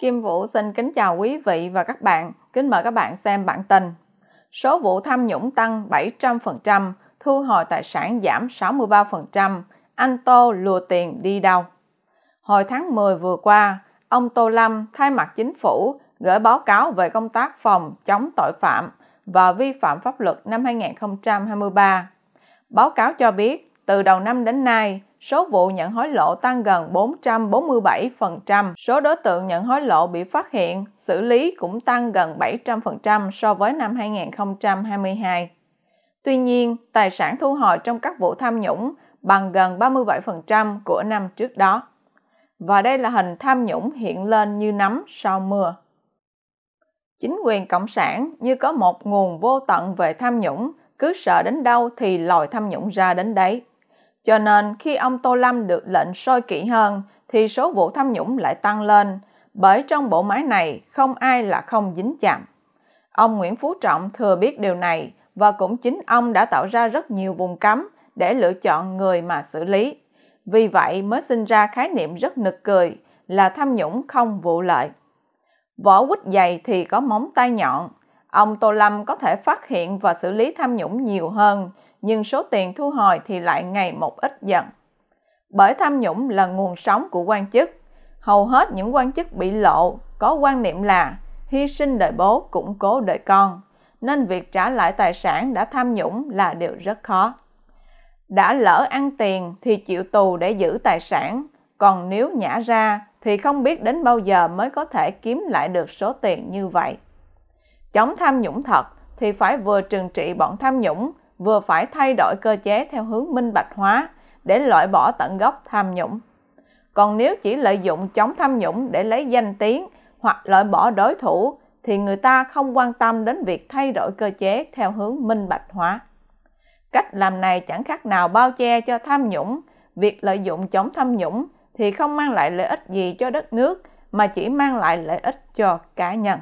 Kim Vũ xin kính chào quý vị và các bạn. Kính mời các bạn xem bản tin. Số vụ tham nhũng tăng 700%, thu hồi tài sản giảm 63%, anh Tô lùa tiền đi đâu? Hồi tháng 10 vừa qua, ông Tô Lâm thay mặt chính phủ gửi báo cáo về công tác phòng chống tội phạm và vi phạm pháp luật năm 2023. Báo cáo cho biết, từ đầu năm đến nay, số vụ nhận hối lộ tăng gần 447%, số đối tượng nhận hối lộ bị phát hiện, xử lý cũng tăng gần 700% so với năm 2022. Tuy nhiên, tài sản thu hồi trong các vụ tham nhũng bằng gần 37% của năm trước đó. Và đây là hình tham nhũng hiện lên như nấm sau mưa. Chính quyền Cộng sản như có một nguồn vô tận về tham nhũng, cứ sợ đến đâu thì lòi tham nhũng ra đến đấy. Cho nên khi ông Tô Lâm được lệnh sôi kỹ hơn thì số vụ tham nhũng lại tăng lên, bởi trong bộ máy này không ai là không dính chạm. Ông Nguyễn Phú Trọng thừa biết điều này và cũng chính ông đã tạo ra rất nhiều vùng cấm để lựa chọn người mà xử lý. Vì vậy mới sinh ra khái niệm rất nực cười là tham nhũng không vụ lợi. Vỏ quýt dày thì có móng tay nhọn. Ông Tô Lâm có thể phát hiện và xử lý tham nhũng nhiều hơn, nhưng số tiền thu hồi thì lại ngày một ít dần. Bởi tham nhũng là nguồn sống của quan chức, hầu hết những quan chức bị lộ có quan niệm là hy sinh đời bố củng cố đời con, nên việc trả lại tài sản đã tham nhũng là điều rất khó. Đã lỡ ăn tiền thì chịu tù để giữ tài sản, còn nếu nhả ra thì không biết đến bao giờ mới có thể kiếm lại được số tiền như vậy. Chống tham nhũng thật thì phải vừa trừng trị bọn tham nhũng, vừa phải thay đổi cơ chế theo hướng minh bạch hóa để loại bỏ tận gốc tham nhũng. Còn nếu chỉ lợi dụng chống tham nhũng để lấy danh tiếng hoặc loại bỏ đối thủ thì người ta không quan tâm đến việc thay đổi cơ chế theo hướng minh bạch hóa. Cách làm này chẳng khác nào bao che cho tham nhũng, việc lợi dụng chống tham nhũng thì không mang lại lợi ích gì cho đất nước mà chỉ mang lại lợi ích cho cá nhân.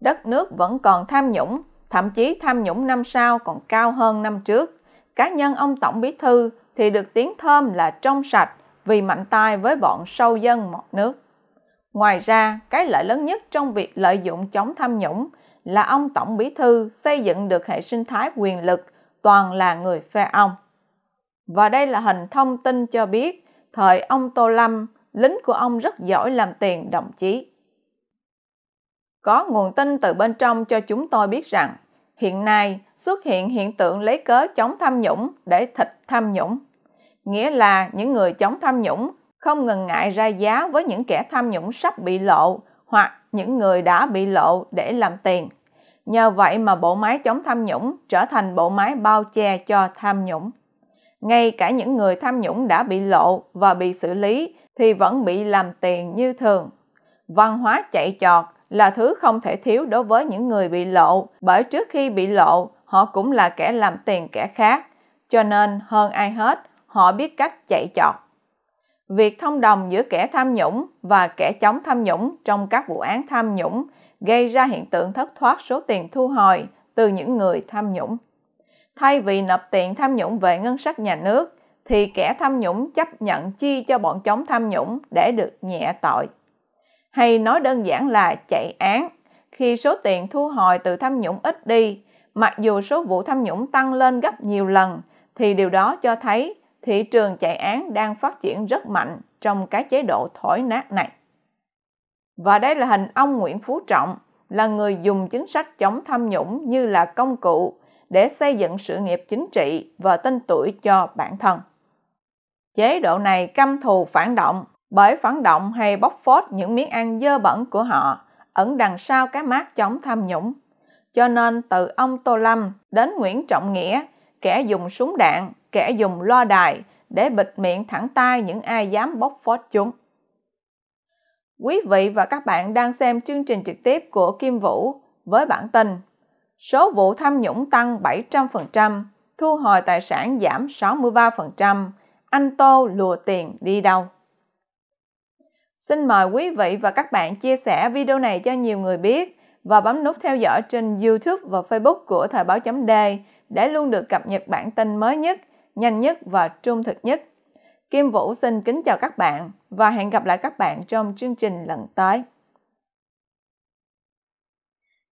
Đất nước vẫn còn tham nhũng thậm chí tham nhũng năm sau còn cao hơn năm trước. Cá nhân ông Tổng Bí Thư thì được tiếng thơm là trong sạch vì mạnh tay với bọn sâu dân một nước. Ngoài ra, cái lợi lớn nhất trong việc lợi dụng chống tham nhũng là ông Tổng Bí Thư xây dựng được hệ sinh thái quyền lực toàn là người phe ông. Và đây là hình thông tin cho biết, thời ông Tô Lâm, lính của ông rất giỏi làm tiền đồng chí. Có nguồn tin từ bên trong cho chúng tôi biết rằng, Hiện nay xuất hiện hiện tượng lấy cớ chống tham nhũng để thịt tham nhũng. Nghĩa là những người chống tham nhũng không ngần ngại ra giá với những kẻ tham nhũng sắp bị lộ hoặc những người đã bị lộ để làm tiền. Nhờ vậy mà bộ máy chống tham nhũng trở thành bộ máy bao che cho tham nhũng. Ngay cả những người tham nhũng đã bị lộ và bị xử lý thì vẫn bị làm tiền như thường. Văn hóa chạy chọt là thứ không thể thiếu đối với những người bị lộ, bởi trước khi bị lộ, họ cũng là kẻ làm tiền kẻ khác, cho nên hơn ai hết, họ biết cách chạy chọt. Việc thông đồng giữa kẻ tham nhũng và kẻ chống tham nhũng trong các vụ án tham nhũng gây ra hiện tượng thất thoát số tiền thu hồi từ những người tham nhũng. Thay vì nộp tiền tham nhũng về ngân sách nhà nước, thì kẻ tham nhũng chấp nhận chi cho bọn chống tham nhũng để được nhẹ tội hay nói đơn giản là chạy án, khi số tiền thu hồi từ tham nhũng ít đi, mặc dù số vụ tham nhũng tăng lên gấp nhiều lần, thì điều đó cho thấy thị trường chạy án đang phát triển rất mạnh trong cái chế độ thổi nát này. Và đây là hình ông Nguyễn Phú Trọng, là người dùng chính sách chống tham nhũng như là công cụ để xây dựng sự nghiệp chính trị và tên tuổi cho bản thân. Chế độ này căm thù phản động, bởi phản động hay bóc phốt những miếng ăn dơ bẩn của họ ẩn đằng sau cái mát chống tham nhũng. Cho nên từ ông Tô Lâm đến Nguyễn Trọng Nghĩa, kẻ dùng súng đạn, kẻ dùng loa đài để bịt miệng thẳng tay những ai dám bóc phốt chúng. Quý vị và các bạn đang xem chương trình trực tiếp của Kim Vũ với bản tin Số vụ tham nhũng tăng 700%, thu hồi tài sản giảm 63%, anh Tô lùa tiền đi đâu? Xin mời quý vị và các bạn chia sẻ video này cho nhiều người biết và bấm nút theo dõi trên YouTube và Facebook của Thời báo chấm D để luôn được cập nhật bản tin mới nhất, nhanh nhất và trung thực nhất. Kim Vũ xin kính chào các bạn và hẹn gặp lại các bạn trong chương trình lần tới.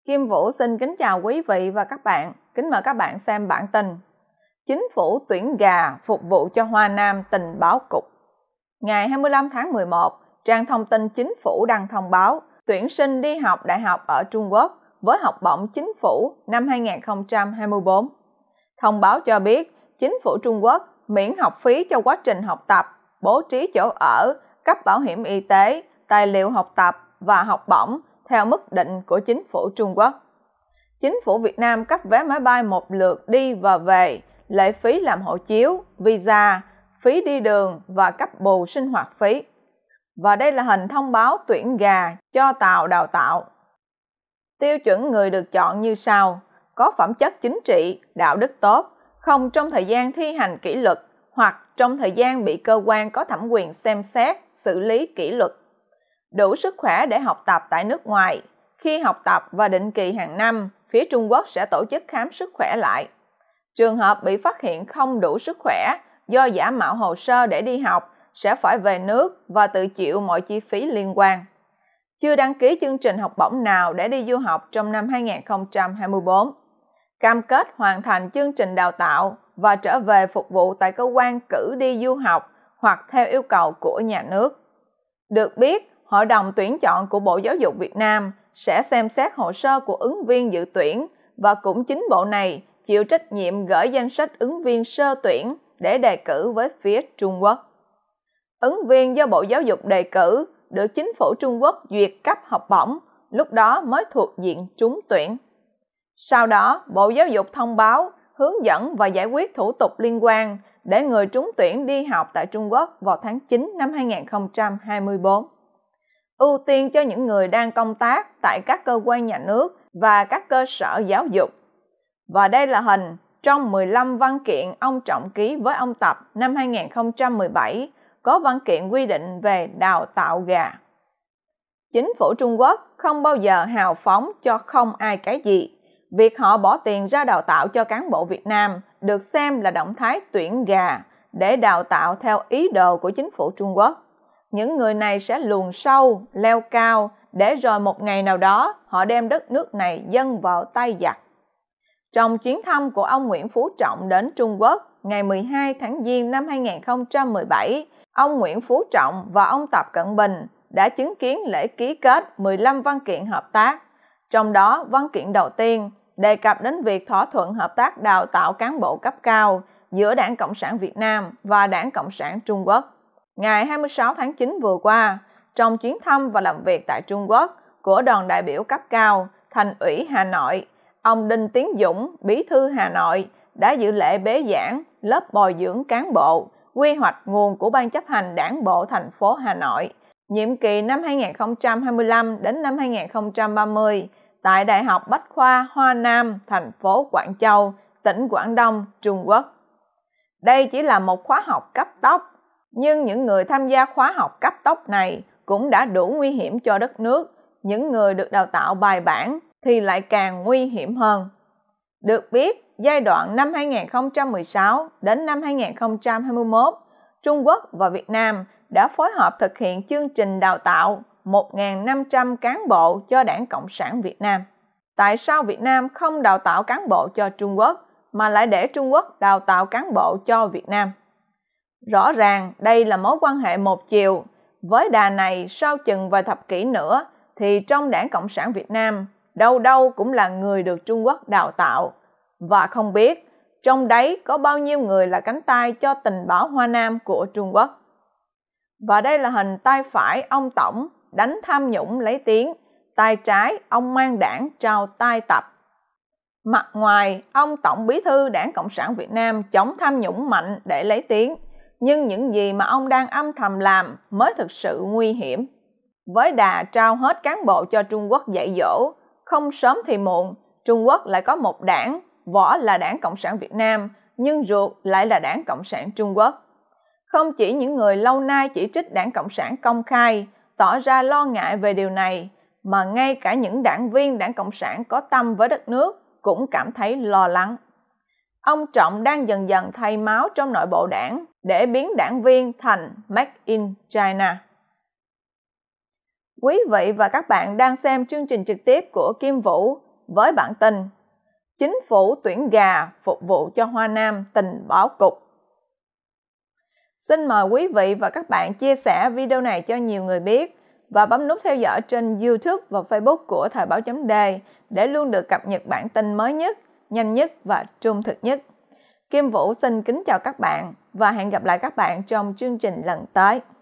Kim Vũ xin kính chào quý vị và các bạn. Kính mời các bạn xem bản tin. Chính phủ tuyển gà phục vụ cho Hoa Nam tình báo cục. Ngày 25 tháng 11, trang thông tin chính phủ đăng thông báo tuyển sinh đi học đại học ở Trung Quốc với học bổng chính phủ năm 2024. Thông báo cho biết, chính phủ Trung Quốc miễn học phí cho quá trình học tập, bố trí chỗ ở, cấp bảo hiểm y tế, tài liệu học tập và học bổng theo mức định của chính phủ Trung Quốc. Chính phủ Việt Nam cấp vé máy bay một lượt đi và về, lệ phí làm hộ chiếu, visa, phí đi đường và cấp bù sinh hoạt phí và đây là hình thông báo tuyển gà cho tàu đào tạo. Tiêu chuẩn người được chọn như sau, có phẩm chất chính trị, đạo đức tốt, không trong thời gian thi hành kỷ luật hoặc trong thời gian bị cơ quan có thẩm quyền xem xét, xử lý kỷ luật. Đủ sức khỏe để học tập tại nước ngoài. Khi học tập và định kỳ hàng năm, phía Trung Quốc sẽ tổ chức khám sức khỏe lại. Trường hợp bị phát hiện không đủ sức khỏe do giả mạo hồ sơ để đi học sẽ phải về nước và tự chịu mọi chi phí liên quan. Chưa đăng ký chương trình học bổng nào để đi du học trong năm 2024. Cam kết hoàn thành chương trình đào tạo và trở về phục vụ tại cơ quan cử đi du học hoặc theo yêu cầu của nhà nước. Được biết, Hội đồng tuyển chọn của Bộ Giáo dục Việt Nam sẽ xem xét hồ sơ của ứng viên dự tuyển và cũng chính bộ này chịu trách nhiệm gửi danh sách ứng viên sơ tuyển để đề cử với phía Trung Quốc ứng viên do Bộ Giáo dục đề cử được chính phủ Trung Quốc duyệt cấp học bổng, lúc đó mới thuộc diện trúng tuyển. Sau đó, Bộ Giáo dục thông báo, hướng dẫn và giải quyết thủ tục liên quan để người trúng tuyển đi học tại Trung Quốc vào tháng 9 năm 2024. Ưu tiên cho những người đang công tác tại các cơ quan nhà nước và các cơ sở giáo dục. Và đây là hình trong 15 văn kiện ông trọng ký với ông Tập năm 2017 có văn kiện quy định về đào tạo gà. Chính phủ Trung Quốc không bao giờ hào phóng cho không ai cái gì. Việc họ bỏ tiền ra đào tạo cho cán bộ Việt Nam được xem là động thái tuyển gà để đào tạo theo ý đồ của chính phủ Trung Quốc. Những người này sẽ luồn sâu, leo cao để rồi một ngày nào đó họ đem đất nước này dâng vào tay giặc. Trong chuyến thăm của ông Nguyễn Phú Trọng đến Trung Quốc ngày 12 tháng Giêng năm 2017, ông Nguyễn Phú Trọng và ông Tập Cận Bình đã chứng kiến lễ ký kết 15 văn kiện hợp tác, trong đó văn kiện đầu tiên đề cập đến việc thỏa thuận hợp tác đào tạo cán bộ cấp cao giữa Đảng Cộng sản Việt Nam và Đảng Cộng sản Trung Quốc. Ngày 26 tháng 9 vừa qua, trong chuyến thăm và làm việc tại Trung Quốc của đoàn đại biểu cấp cao Thành ủy Hà Nội, ông Đinh Tiến Dũng, Bí thư Hà Nội, đã dự lễ bế giảng lớp bồi dưỡng cán bộ quy hoạch nguồn của Ban chấp hành Đảng bộ thành phố Hà Nội nhiệm kỳ năm 2025 đến năm 2030 tại Đại học Bách khoa Hoa Nam, thành phố Quảng Châu, tỉnh Quảng Đông, Trung Quốc. Đây chỉ là một khóa học cấp tốc, nhưng những người tham gia khóa học cấp tốc này cũng đã đủ nguy hiểm cho đất nước. Những người được đào tạo bài bản thì lại càng nguy hiểm hơn. Được biết, giai đoạn năm 2016 đến năm 2021, Trung Quốc và Việt Nam đã phối hợp thực hiện chương trình đào tạo 1.500 cán bộ cho Đảng Cộng sản Việt Nam. Tại sao Việt Nam không đào tạo cán bộ cho Trung Quốc mà lại để Trung Quốc đào tạo cán bộ cho Việt Nam? Rõ ràng đây là mối quan hệ một chiều. Với đà này, sau chừng vài thập kỷ nữa thì trong Đảng Cộng sản Việt Nam đâu đâu cũng là người được Trung Quốc đào tạo. Và không biết, trong đấy có bao nhiêu người là cánh tay cho tình báo Hoa Nam của Trung Quốc. Và đây là hình tay phải ông Tổng đánh tham nhũng lấy tiếng, tay trái ông mang đảng trao tay tập. Mặt ngoài, ông Tổng Bí thư Đảng Cộng sản Việt Nam chống tham nhũng mạnh để lấy tiếng, nhưng những gì mà ông đang âm thầm làm mới thực sự nguy hiểm. Với đà trao hết cán bộ cho Trung Quốc dạy dỗ, không sớm thì muộn, Trung Quốc lại có một đảng, võ là đảng Cộng sản Việt Nam, nhưng ruột lại là đảng Cộng sản Trung Quốc. Không chỉ những người lâu nay chỉ trích đảng Cộng sản công khai, tỏ ra lo ngại về điều này, mà ngay cả những đảng viên đảng Cộng sản có tâm với đất nước cũng cảm thấy lo lắng. Ông Trọng đang dần dần thay máu trong nội bộ đảng để biến đảng viên thành Make in China. Quý vị và các bạn đang xem chương trình trực tiếp của Kim Vũ với bản tin Chính phủ tuyển gà phục vụ cho Hoa Nam tình báo cục. Xin mời quý vị và các bạn chia sẻ video này cho nhiều người biết và bấm nút theo dõi trên YouTube và Facebook của Thời báo chấm đề để luôn được cập nhật bản tin mới nhất, nhanh nhất và trung thực nhất. Kim Vũ xin kính chào các bạn và hẹn gặp lại các bạn trong chương trình lần tới.